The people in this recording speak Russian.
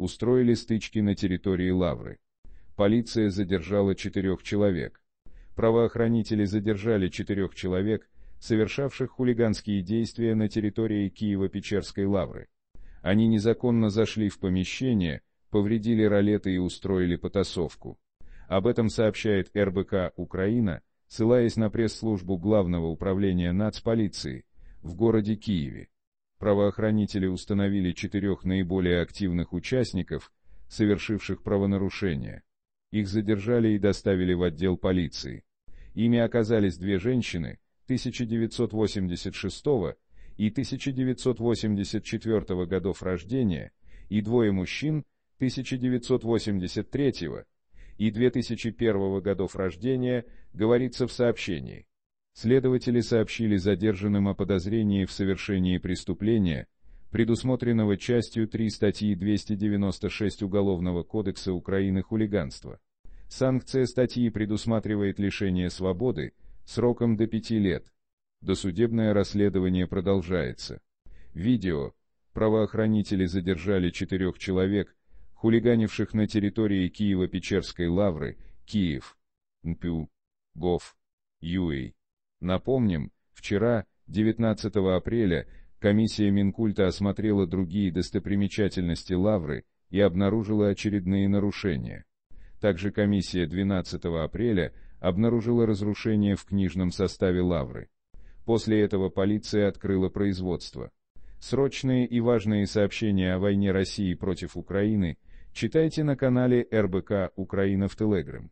устроили стычки на территории Лавры. Полиция задержала четырех человек. Правоохранители задержали четырех человек, совершавших хулиганские действия на территории Киево-Печерской Лавры. Они незаконно зашли в помещение, повредили ролеты и устроили потасовку. Об этом сообщает РБК «Украина», ссылаясь на пресс-службу Главного управления нацполиции в городе Киеве. Правоохранители установили четырех наиболее активных участников, совершивших правонарушение. Их задержали и доставили в отдел полиции. Ими оказались две женщины 1986 и 1984 годов рождения и двое мужчин 1983 и 2001 годов рождения, говорится в сообщении. Следователи сообщили задержанным о подозрении в совершении преступления, предусмотренного частью 3 статьи 296 Уголовного кодекса Украины хулиганства. Санкция статьи предусматривает лишение свободы сроком до 5 лет. Досудебное расследование продолжается. Видео. Правоохранители задержали четырех человек, хулиганивших на территории Киева-Печерской лавры, Киев, НПУ, ГОВ, ЮЭЙ. А. Напомним, вчера, 19 апреля, комиссия Минкульта осмотрела другие достопримечательности Лавры и обнаружила очередные нарушения. Также комиссия 12 апреля обнаружила разрушение в книжном составе Лавры. После этого полиция открыла производство. Срочные и важные сообщения о войне России против Украины читайте на канале РБК «Украина в Телеграм».